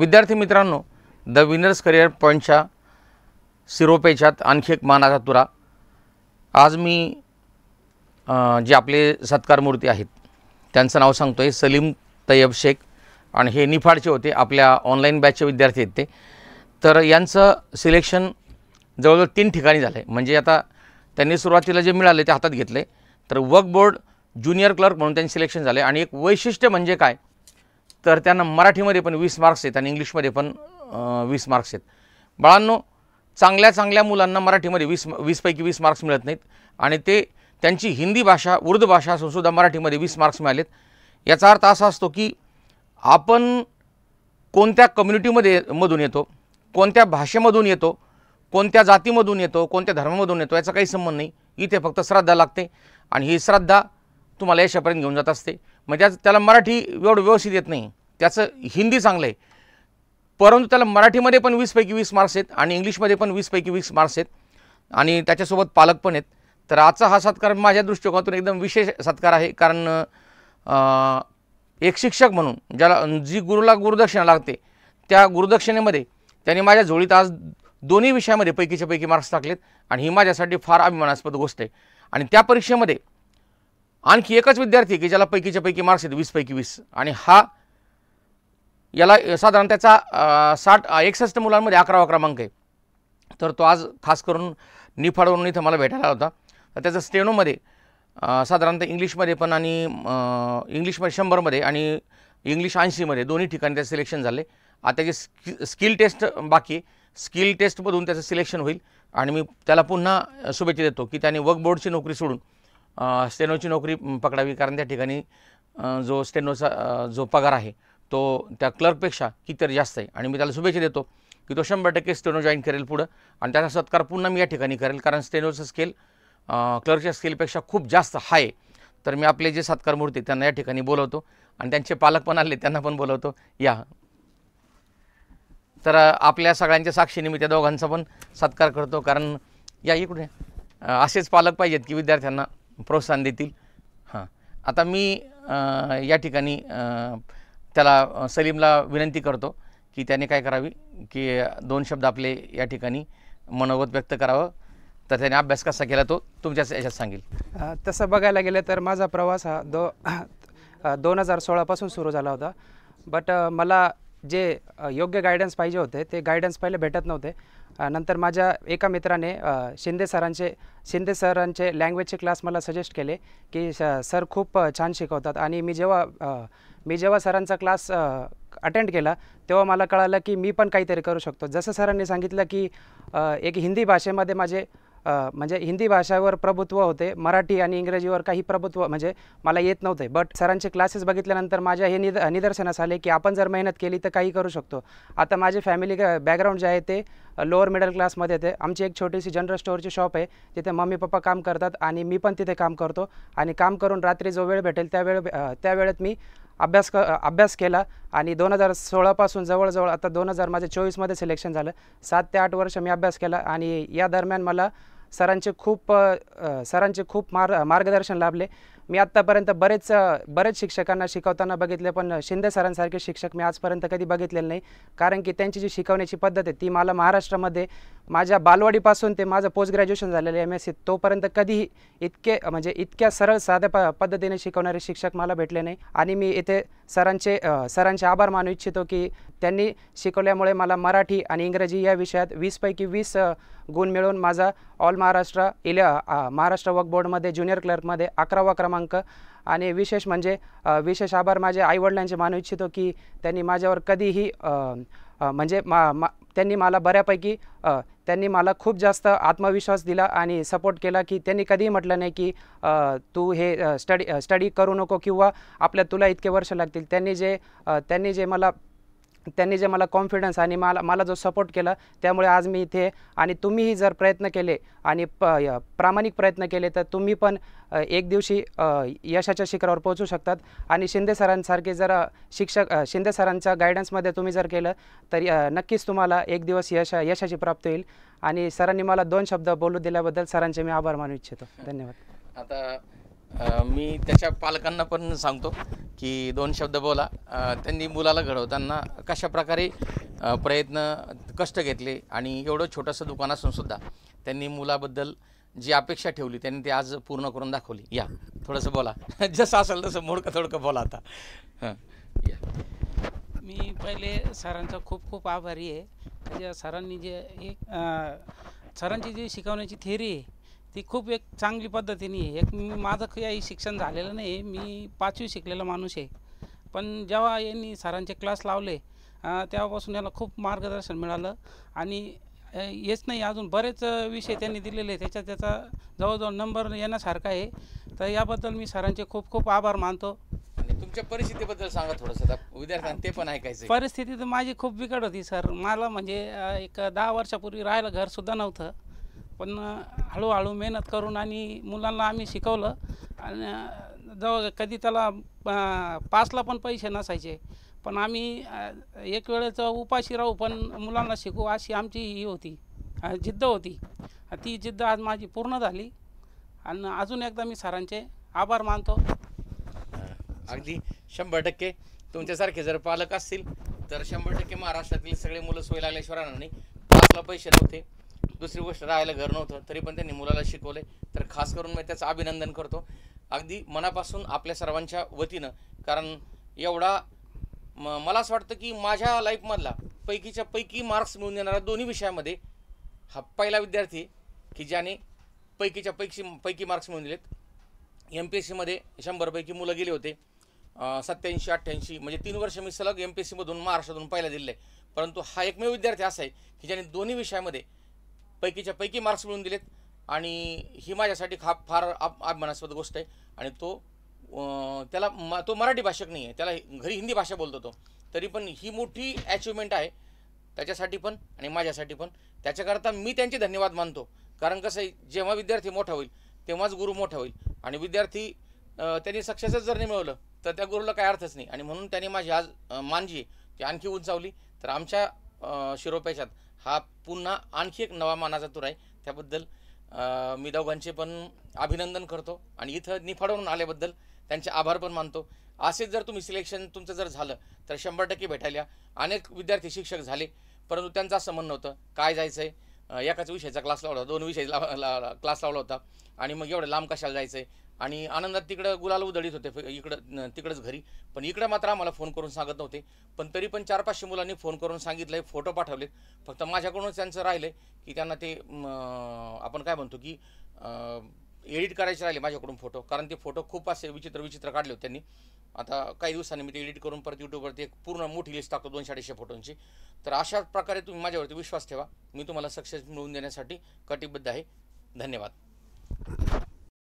विद्यार्थी मित्रांनो the winners career पॉईंटच्या सिरोपेच्यात आणखी एक मानाचा तुरा आज मी जे आपले सत्कार मूर्ती आहेत त्यांचं नाव सांगतो आहे सलीम तय्यब शेख आणि हे निफाडचे होते आपल्या ऑनलाईन बॅचचे विद्यार्थी आहेत ते तर यांचं सिलेक्शन जवळजवळ तीन ठिकाणी झालं आहे म्हणजे आता त्यांनी सुरुवातीला जे मिळाले ते हातात घेतले तर वर्क बोर्ड ज्युनियर क्लर्क म्हणून त्यांनी सिलेक्शन झाले आणि एक वैशिष्ट्य म्हणजे काय तर त्यांना मराठीमध्ये पण वीस मार्क्स आहेत आणि इंग्लिशमध्ये पण वीस मार्क्स आहेत बाळांनो चांगल्या चांगल्या मुलांना मराठीमध्ये वीस वीसपैकी वीस मार्क्स मिळत नाहीत आणि ते त्यांची हिंदी भाषा उर्दू भाषा सुद्धा मराठीमध्ये वीस मार्क्स मिळालेत याचा अर्थ असा असतो की आपण कोणत्या कम्युनिटीमध्ये मधून येतो कोणत्या भाषेमधून येतो कोणत्या जातीमधून येतो कोणत्या धर्मामधून येतो याचा काही संबंध नाही इथे फक्त श्रद्धा लागते आणि ही श्रद्धा तुम्हाला यशापर्यंत घेऊन जात असते म्हणजे त्याला मराठी एवढं व्यवस्थित येत नाही त्याचं हिंदी चांगलं आहे परंतु त्याला मराठीमध्ये पण वीसपैकी वीस मार्क्स आहेत आणि इंग्लिशमध्ये पण वीसपैकी वीस मार्क्स आहेत आणि त्याच्यासोबत पालक पण आहेत तर आजचा हा सत्कार माझ्या दृष्टिकोनातून एकदम विशेष सत्कार आहे कारण एक शिक्षक म्हणून ज्याला जी गुरुला गुरुदक्षिणा लागते त्या गुरुदक्षिणेमध्ये त्यांनी माझ्या झोळीत आज दोन्ही विषयामध्ये पैकीच्या पैकी मार्क्स टाकलेत आणि ही माझ्यासाठी फार अभिमानास्पद गोष्ट आहे आणि त्या परीक्षेमध्ये आणखी एकच विद्यार्थी की ज्याला पैकीच्या पैकी मार्क्स आहेत वीसपैकी वीस आणि हा याला साधारण त्याचा साठ एकसष्ट मुलांमध्ये अकरावा क्रमांक आहे तर तो आज खास करून निफाडवरून इथं मला भेटायला होता तर त्याचं स्टेनोमध्ये साधारणतः इंग्लिशमध्ये पण आणि इंग्लिशमध्ये शंभरमध्ये आणि इंग्लिश ऐंशीमध्ये दोन्ही ठिकाणी त्याचं सिलेक्शन झाले आता त्याची स्कि स्किल टेस्ट बाकी स्किल टेस्टमधून त्याचं सिलेक्शन होईल आणि मी त्याला पुन्हा शुभेच्छा देतो की त्याने वर्क बोर्डची नोकरी सोडून स्टेनोची नोकरी पकडावी कारण त्या ठिकाणी जो स्टेनोचा जो पगार आहे तो त्या क्लर्कपेक्षा तर जास्त आहे आणि मी त्याला शुभेच्छा देतो की तो शंभर टक्के स्टेनो जॉईन करेल पुढं आणि त्याचा सत्कार पुन्हा मी या ठिकाणी करेल कारण स्टेनोचं स्केल क्लर्कच्या स्केलपेक्षा खूप जास्त हाय तर मी आपले जे सत्कार मूर्ती त्यांना या ठिकाणी बोलवतो आणि त्यांचे पालक पण आले त्यांना पण बोलवतो या तर आपल्या सगळ्यांच्या साक्षीने मी त्या दोघांचा पण सत्कार करतो कारण या इकडे असेच पालक पाहिजेत की विद्यार्थ्यांना प्रोत्साहन देतील हां आता मी या ठिकाणी त्याला सलीमला विनंती करतो की त्याने काय करावी की दोन शब्द आपले या ठिकाणी मनोगत व्यक्त करावं तर त्याने अभ्यास कसा केला तो तुमच्याच याच्यात सांगेल तसं बघायला गेलं तर माझा प्रवास हा दो दोन हजार सोळापासून सुरू झाला होता बट मला जे योग्य गायडन्स पाहिजे होते ते गायडन्स पहिले भेटत नव्हते नंतर माझ्या एका मित्राने शिंदे सरांचे शिंदे सरांचे लँग्वेजचे क्लास मला सजेस्ट केले की सर खूप छान शिकवतात आणि मी जेव्हा मी जेव्हा सरांचा क्लास अटेंड केला तेव्हा मला कळालं की मी पण काहीतरी करू शकतो जसं सरांनी सांगितलं की एक हिंदी भाषेमध्ये माझे म्हणजे हिंदी भाषेवर प्रभुत्व होते मराठी आणि इंग्रजीवर काही प्रभुत्व म्हणजे मला येत नव्हते बट सरांचे क्लासेस बघितल्यानंतर माझ्या हे निद निदर्शनास आले की आपण जर मेहनत केली तर काही करू शकतो आता माझे फॅमिली बॅकग्राऊंड जे आहे ते लोअर मिडल क्लासमध्ये येते आमची एक छोटीशी जनरल स्टोअरची शॉप आहे तिथे मम्मी पप्पा काम करतात आणि मी पण तिथे काम करतो आणि काम करून रात्री जो वेळ भेटेल त्यावेळ त्यावेळेत मी अभ्यास क अभ्यास केला आणि दोन हजार सोळापासून जवळजवळ आता दोन हजार माझे चोवीसमध्ये सिलेक्शन झालं सात ते आठ वर्ष मी अभ्यास केला आणि या दरम्यान मला सरांचे खूप सरांचे खूप मार मार्गदर्शन लाभले मी आत्तापर्यंत बरेच बरेच शिक्षकांना शिकवताना बघितले पण शिंदे सरांसारखे शिक्षक मी आजपर्यंत कधी बघितलेले नाही कारण की त्यांची जी शिकवण्याची पद्धत आहे ती मला महाराष्ट्रामध्ये माझ्या बालवाडीपासून ते माझं पोस्ट ग्रॅज्युएशन झालेलं एम एस तोपर्यंत कधीही इतके म्हणजे इतक्या सरळ साध्या प पद्धतीने शिकवणारे शिक्षक मला भेटले नाही आणि मी इथे सरांचे सरांचे आभार मानू इच्छितो की त्यांनी शिकवल्यामुळे मला मराठी आणि इंग्रजी या विषयात वीसपैकी वीस गुण मिळून माझा ऑल महाराष्ट्र इले महाराष्ट्र वक बोर्डमध्ये ज्युनियर क्लर्कमध्ये अकरावा क्रमांक आणि विशेष म्हणजे विशेष आभार माझ्या आईवडिलांचे मानू इच्छितो की त्यांनी माझ्यावर कधीही म्हणजे मा मा त्यांनी मला बऱ्यापैकी त्यांनी मला खूप जास्त आत्मविश्वास दिला आणि सपोर्ट केला की त्यांनी कधीही म्हटलं नाही की तू हे स्टडी स्टडी करू नको किंवा आपल्या तुला इतके वर्ष लागतील त्यांनी जे त्यांनी जे मला त्यांनी जे मला कॉन्फिडन्स आणि मला मला जो सपोर्ट केला त्यामुळे आज मी इथे आणि तुम्हीही जर प्रयत्न केले आणि प प्रामाणिक प्रयत्न केले तर तुम्ही पण एक दिवशी यशाच्या शिखरावर पोहोचू शकतात आणि शिंदे सरांसारखे जर शिक्षक शिंदे सरांच्या गायडन्समध्ये तुम्ही जर केलं तर नक्कीच तुम्हाला एक दिवस यश यशाची प्राप्त होईल आणि सरांनी मला दोन शब्द बोलू दिल्याबद्दल सरांचे मी आभार मानू इच्छितो धन्यवाद आता मी त्याच्या पालकांना पण सांगतो की दोन शब्द बोला त्यांनी मुलाला घडवताना कशाप्रकारे प्रयत्न कष्ट घेतले आणि एवढं छोटंसं दुकान असूनसुद्धा त्यांनी मुलाबद्दल जी अपेक्षा ठेवली त्यांनी ती आज पूर्ण करून दाखवली या थोडंसं बोला जसं असेल तसं मोडकं थोडकं बोला आता या मी पहिले सरांचा खूप खूप आभारी आहे म्हणजे सरांनी जे एक सरांची जी शिकवण्याची थेरी आहे ती खूप एक चांगली पद्धतीने आहे एक मी माझं काही शिक्षण झालेलं नाही मी पाचवी शिकलेला माणूस आहे पण जेव्हा यांनी सरांचे क्लास लावले तेव्हापासून याला खूप मार्गदर्शन मिळालं आणि हेच नाही अजून बरेच विषय त्यांनी दिलेले त्याच्या त्याचा जवळजवळ नंबर येण्यासारखा आहे तर याबद्दल मी सरांचे खूप खूप आभार मानतो तुमच्या परिस्थितीबद्दल सांगा थोडंसं विद्यार्थ्यांना ते पण ऐकायचं परिस्थिती तर माझी खूप बिकट होती सर मला म्हणजे एक दहा वर्षापूर्वी राहायला घरसुद्धा नव्हतं पण हळूहळू मेहनत करून आणि मुलांना आम्ही शिकवलं आणि जवळ कधी त्याला पासला पण पैसे नसायचे पण आम्ही एक वेळेचं उपाशी राहू पण मुलांना शिकू अशी आमची ही होती जिद्द होती ती जिद्द आज माझी पूर्ण झाली आणि अजून एकदा मी सरांचे आभार मानतो अगदी शंभर टक्के तुमच्यासारखे जर पालक असतील तर शंभर टक्के महाराष्ट्रातील सगळे मुलं सोय लागल्याशिवाय नाही पाचला पैसे नव्हते दुसरी गोष्ट राहायला घर नव्हतं तरी पण त्यांनी मुलाला शिकवले तर खास करून मी त्याचं अभिनंदन करतो अगदी मनापासून आपल्या सर्वांच्या वतीनं कारण एवढा म मला असं वाटतं की माझ्या लाईफमधला पैकीच्या पैकी मार्क्स मिळून देणाऱ्या दोन्ही विषयामध्ये हा पहिला विद्यार्थी की ज्याने पैकीच्या पैकी पैकी मार्क्स मिळून दिलेत एम पी एस सीमध्ये शंभरपैकी मुलं गेले होते सत्याऐंशी अठ्ठ्याऐंशी म्हणजे तीन वर्ष मी सलग एम पी एस सीमधून महाराष्ट्रातून पहिला दिलेलं आहे परंतु हा एकमेव विद्यार्थी असा आहे की ज्याने दोन्ही विषयामध्ये पैकीच्या पैकी मार्क्स मिळून दिलेत आणि ही माझ्यासाठी खा फार अभिमानास्पद गोष्ट आहे आणि तो त्याला म तो मराठी भाषक नाही आहे त्याला घरी हिंदी भाषा बोलतो तो तरी पण ही मोठी अचिव्हमेंट आहे त्याच्यासाठी पण आणि माझ्यासाठी पण त्याच्याकरता मी त्यांचे धन्यवाद मानतो कारण कसं आहे जेव्हा विद्यार्थी मोठा होईल तेव्हाच गुरु मोठा होईल आणि विद्यार्थी त्यांनी सक्सेसच जर नाही मिळवलं तर त्या गुरुला काय अर्थच नाही आणि म्हणून त्यांनी माझी आज आहे ती आणखी उंचावली तर आमच्या शिरोपेशात हा पुन्हा आणखी एक नवा मानाचा तूर आहे त्याबद्दल मी दोघांचे पण अभिनंदन करतो आणि इथं निफाडवरून आल्याबद्दल त्यांचे आभार पण मानतो असेच जर तुम्ही सिलेक्शन तुमचं जर झालं तर शंभर टक्के भेटायला अनेक विद्यार्थी शिक्षक झाले परंतु त्यांचा म्हणणं नव्हतं काय जायचं आहे एकाच विषयाचा क्लास लावला होता दोन विषय ला क्लास लावला होता आणि मग एवढं लांब कशाला जायचं आहे आणि आनंदात तिकडं गुलाल उधळीत होते इकडं तिकडंच घरी पण इकडं मात्र आम्हाला फोन करून सांगत नव्हते पण तरी पण चार पाचशे मुलांनी फोन करून सांगितलं फोटो पाठवलेत फक्त माझ्याकडूनच त्यांचं राहिलं की त्यांना ते आपण काय म्हणतो की एडिट करायचे राहिले माझ्याकडून फोटो कारण ते फोटो खूप असे विचित्र विचित्र काढले होते त्यांनी आता काही दिवसांनी मी ते एडिट करून परत यूट्यूबवरती एक पूर्ण मोठी लिस्ट टाकतो दोनशे अडीचशे फोटोंची तर अशा प्रकारे तुम्ही माझ्यावरती विश्वास ठेवा मी तुम्हाला सक्सेस मिळवून देण्यासाठी कटिबद्ध आहे धन्यवाद